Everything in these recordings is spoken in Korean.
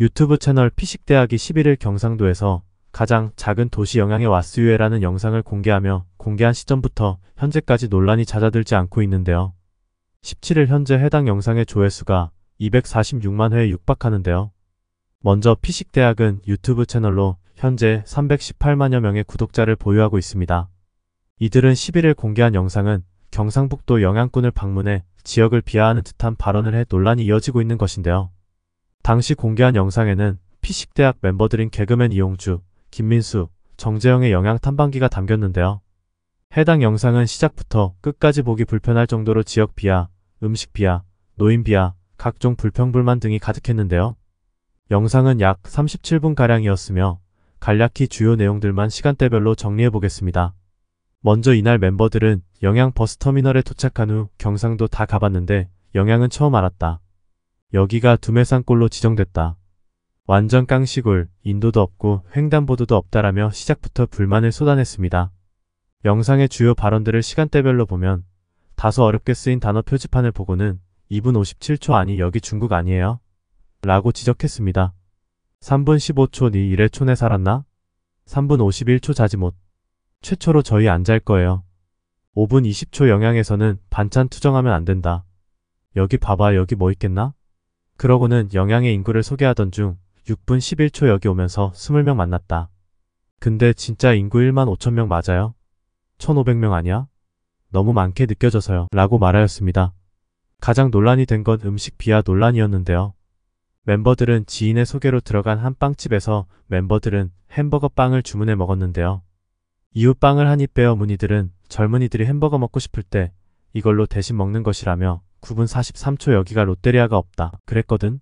유튜브 채널 피식대학이 11일 경상도에서 가장 작은 도시 영향의 와스유해라는 영상을 공개하며 공개한 시점부터 현재까지 논란이 잦아들지 않고 있는데요. 17일 현재 해당 영상의 조회수가 246만 회에 육박하는데요. 먼저 피식대학은 유튜브 채널로 현재 318만여 명의 구독자를 보유하고 있습니다. 이들은 11일 공개한 영상은 경상북도 영양군을 방문해 지역을 비하하는 듯한 발언을 해 논란이 이어지고 있는 것인데요. 당시 공개한 영상에는 피식대학 멤버들인 개그맨 이용주, 김민수, 정재영의 영양 탐방기가 담겼는데요. 해당 영상은 시작부터 끝까지 보기 불편할 정도로 지역 비하, 음식 비하, 노인 비하, 각종 불평불만 등이 가득했는데요. 영상은 약 37분가량이었으며 간략히 주요 내용들만 시간대별로 정리해보겠습니다. 먼저 이날 멤버들은 영양 버스터미널에 도착한 후 경상도 다 가봤는데 영양은 처음 알았다. 여기가 두메산골로 지정됐다. 완전 깡시골, 인도도 없고 횡단보도도 없다라며 시작부터 불만을 쏟아냈습니다. 영상의 주요 발언들을 시간대별로 보면 다소 어렵게 쓰인 단어 표지판을 보고는 2분 57초 아니 여기 중국 아니에요? 라고 지적했습니다. 3분 15초 니 이래 촌에 살았나? 3분 51초 자지못. 최초로 저희 안 잘 거예요. 5분 20초 영향에서는 반찬 투정하면 안 된다. 여기 봐봐 여기 뭐 있겠나? 그러고는 영양의 인구를 소개하던 중 6분 11초 여기 오면서 20명 만났다. 근데 진짜 인구 1만 5천명 맞아요? 1500명 아니야? 너무 많게 느껴져서요. 라고 말하였습니다. 가장 논란이 된 건 음식 비하 논란이었는데요. 멤버들은 지인의 소개로 들어간 한 빵집에서 멤버들은 햄버거 빵을 주문해 먹었는데요. 이후 빵을 한 입 빼어 무늬들은 젊은이들이 햄버거 먹고 싶을 때 이걸로 대신 먹는 것이라며 9분 43초 여기가 롯데리아가 없다. 그랬거든.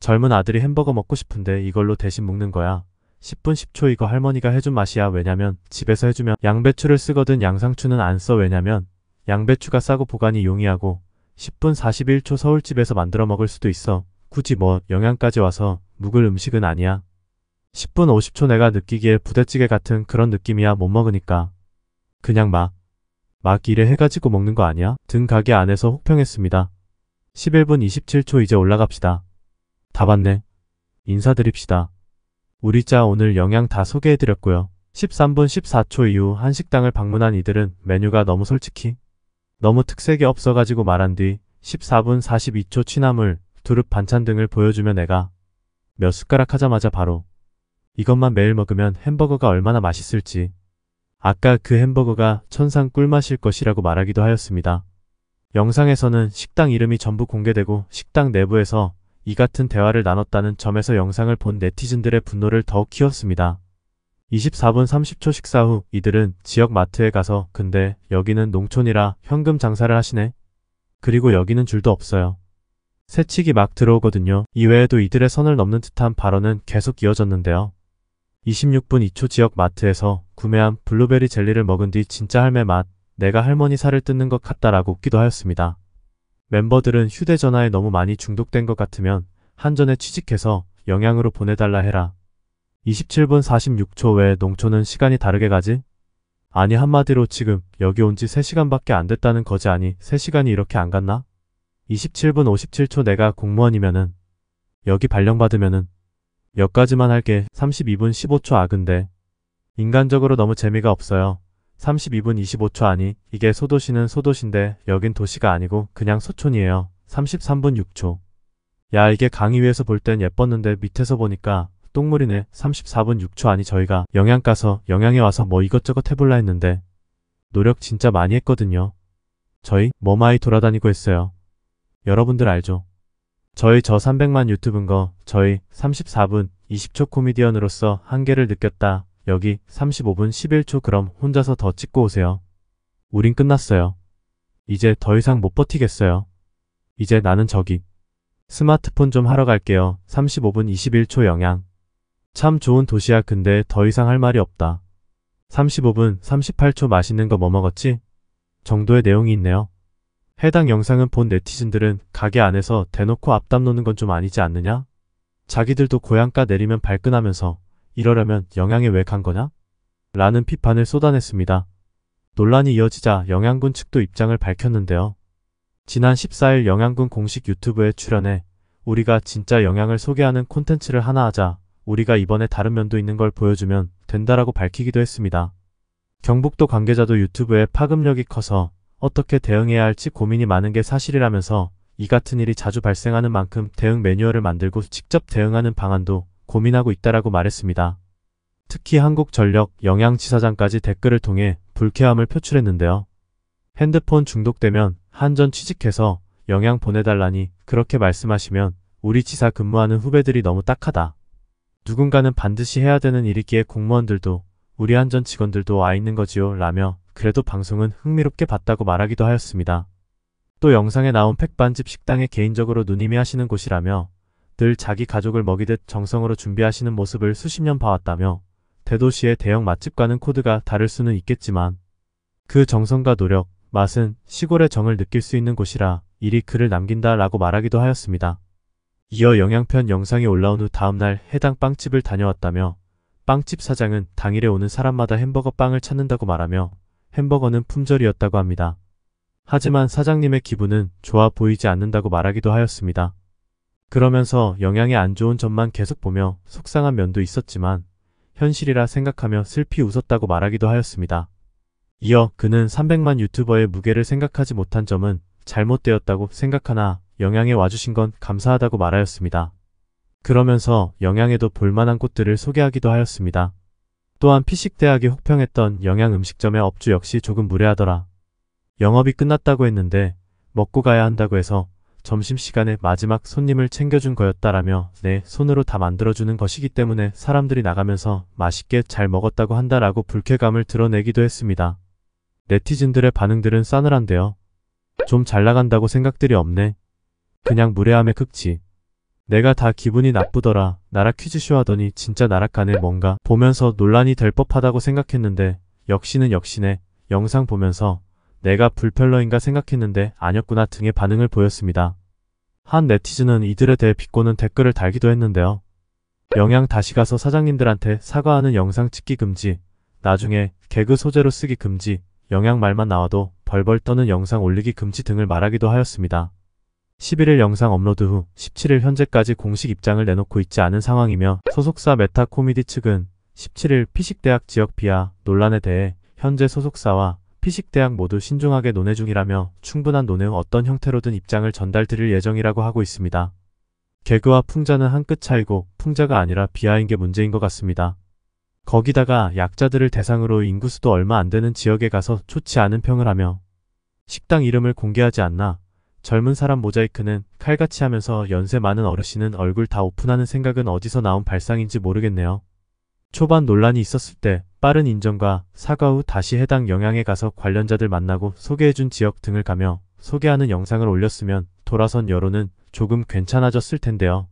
젊은 아들이 햄버거 먹고 싶은데 이걸로 대신 먹는 거야. 10분 10초 이거 할머니가 해준 맛이야. 왜냐면 집에서 해주면 양배추를 쓰거든 양상추는 안 써. 왜냐면 양배추가 싸고 보관이 용이하고 10분 41초 서울집에서 만들어 먹을 수도 있어. 굳이 뭐 영양까지 와서 묵을 음식은 아니야. 10분 50초 내가 느끼기에 부대찌개 같은 그런 느낌이야 못 먹으니까. 그냥 막막 일에 해가지고 먹는 거 아니야? 등 가게 안에서 혹평했습니다. 11분 27초 이제 올라갑시다. 다 봤네. 인사드립시다. 우리 자 오늘 영양 다 소개해드렸고요. 13분 14초 이후 한식당을 방문한 이들은 메뉴가 너무 솔직히 너무 특색이 없어가지고 말한 뒤 14분 42초 취나물, 두릅 반찬 등을 보여주며 내가 몇 숟가락 하자마자 바로 이것만 매일 먹으면 햄버거가 얼마나 맛있을지 아까 그 햄버거가 천상 꿀맛일 것이라고 말하기도 하였습니다. 영상에서는 식당 이름이 전부 공개되고 식당 내부에서 이 같은 대화를 나눴다는 점에서 영상을 본 네티즌들의 분노를 더욱 키웠습니다. 24분 30초 식사 후 이들은 지역 마트에 가서 근데 여기는 농촌이라 현금 장사를 하시네. 그리고 여기는 줄도 없어요. 새치기 막 들어오거든요. 이외에도 이들의 선을 넘는 듯한 발언은 계속 이어졌는데요. 26분 2초 지역 마트에서 구매한 블루베리 젤리를 먹은 뒤 진짜 할매 맛, 내가 할머니 살을 뜯는 것 같다라고 웃기도 하였습니다. 멤버들은 휴대전화에 너무 많이 중독된 것 같으면 한전에 취직해서 영양으로 보내달라 해라. 27분 46초 외에 농촌은 시간이 다르게 가지? 아니 한마디로 지금 여기 온 지 3시간밖에 안 됐다는 거지 아니 3시간이 이렇게 안 갔나? 27분 57초 내가 공무원이면은 여기 발령받으면은 여기까지만 할게 32분 15초 아 근데 인간적으로 너무 재미가 없어요. 32분 25초 아니 이게 소도시는 소도시인데 여긴 도시가 아니고 그냥 소촌이에요. 33분 6초 야 이게 강의 위에서 볼 땐 예뻤는데 밑에서 보니까 똥물이네 34분 6초 아니 저희가 영양 가서 영양에 와서 뭐 이것저것 해볼라 했는데 노력 진짜 많이 했거든요. 저희 머마이 돌아다니고 했어요. 여러분들 알죠? 저희 저 300만 유튜브인 거 저희 34분 20초 코미디언으로서 한계를 느꼈다. 여기 35분 11초 그럼 혼자서 더 찍고 오세요. 우린 끝났어요. 이제 더 이상 못 버티겠어요. 이제 나는 저기 스마트폰 좀 하러 갈게요. 35분 21초 영향참 좋은 도시야 근데 더 이상 할 말이 없다. 35분 38초 맛있는 거 뭐 먹었지? 정도의 내용이 있네요. 해당 영상은 본 네티즌들은 가게 안에서 대놓고 앞담 노는 건 좀 아니지 않느냐? 자기들도 고향가 내리면 발끈하면서 이러려면 영양에 왜 간 거냐? 라는 비판을 쏟아냈습니다. 논란이 이어지자 영양군 측도 입장을 밝혔는데요. 지난 14일 영양군 공식 유튜브에 출연해 우리가 진짜 영양을 소개하는 콘텐츠를 하나 하자 우리가 이번에 다른 면도 있는 걸 보여주면 된다라고 밝히기도 했습니다. 경북도 관계자도 유튜브에 파급력이 커서 어떻게 대응해야 할지 고민이 많은 게 사실이라면서 이 같은 일이 자주 발생하는 만큼 대응 매뉴얼을 만들고 직접 대응하는 방안도 고민하고 있다라고 말했습니다. 특히 한국전력 영양지사장까지 댓글을 통해 불쾌함을 표출했는데요. 핸드폰 중독되면 한전 취직해서 영양 보내달라니 그렇게 말씀하시면 우리 지사 근무하는 후배들이 너무 딱하다. 누군가는 반드시 해야 되는 일이기에 공무원들도 우리 한전 직원들도 와 있는 거지요 라며 그래도 방송은 흥미롭게 봤다고 말하기도 하였습니다. 또 영상에 나온 팩반집 식당에 개인적으로 누님이 하시는 곳이라며 늘 자기 가족을 먹이듯 정성으로 준비하시는 모습을 수십 년 봐왔다며 대도시의 대형 맛집과는 코드가 다를 수는 있겠지만 그 정성과 노력, 맛은 시골의 정을 느낄 수 있는 곳이라 이리 글을 남긴다 라고 말하기도 하였습니다. 이어 영양편 영상이 올라온 후 다음날 해당 빵집을 다녀왔다며 빵집 사장은 당일에 오는 사람마다 햄버거 빵을 찾는다고 말하며 햄버거는 품절이었다고 합니다. 하지만 사장님의 기분은 좋아 보이지 않는다고 말하기도 하였습니다. 그러면서 영양에 안 좋은 점만 계속 보며 속상한 면도 있었지만 현실이라 생각하며 슬피 웃었다고 말하기도 하였습니다. 이어 그는 300만 유튜버의 무게를 생각하지 못한 점은 잘못되었다고 생각하나 영양에 와주신 건 감사하다고 말하였습니다. 그러면서 영양에도 볼만한 꽃들을 소개하기도 하였습니다. 또한 피식대학이 혹평했던 영양 음식점의 업주 역시 조금 무례하더라. 영업이 끝났다고 했는데 먹고 가야 한다고 해서 점심시간에 마지막 손님을 챙겨준 거였다라며 내 손으로 다 만들어주는 것이기 때문에 사람들이 나가면서 맛있게 잘 먹었다고 한다라고 불쾌감을 드러내기도 했습니다. 네티즌들의 반응들은 싸늘한데요. 좀 잘 나간다고 생각들이 없네. 그냥 무례함의 극치. 내가 다 기분이 나쁘더라. 나라 퀴즈쇼 하더니 진짜 나락간을 뭔가 보면서 논란이 될 법하다고 생각했는데 역시는 역시네 영상 보면서 내가 불펠러인가 생각했는데 아니었구나 등의 반응을 보였습니다. 한 네티즌은 이들에 대해 비꼬는 댓글을 달기도 했는데요. 영양 다시 가서 사장님들한테 사과하는 영상 찍기 금지, 나중에 개그 소재로 쓰기 금지, 영양 말만 나와도 벌벌 떠는 영상 올리기 금지 등을 말하기도 하였습니다. 11일 영상 업로드 후 17일 현재까지 공식 입장을 내놓고 있지 않은 상황이며 소속사 메타 코미디 측은 17일 피식대학 지역 비하 논란에 대해 현재 소속사와 피식대학 모두 신중하게 논의 중이라며 충분한 논의 후 어떤 형태로든 입장을 전달 드릴 예정이라고 하고 있습니다. 개그와 풍자는 한 끗 차이고 풍자가 아니라 비하인 게 문제인 것 같습니다. 거기다가 약자들을 대상으로 인구수도 얼마 안 되는 지역에 가서 좋지 않은 평을 하며 식당 이름을 공개하지 않나 젊은 사람 모자이크는 칼같이 하면서 연세 많은 어르신은 얼굴 다 오픈하는 생각은 어디서 나온 발상인지 모르겠네요. 초반 논란이 있었을 때 빠른 인정과 사과 후 다시 해당 영향에 가서 관련자들 만나고 소개해준 지역 등을 가며 소개하는 영상을 올렸으면 돌아선 여론은 조금 괜찮아졌을 텐데요.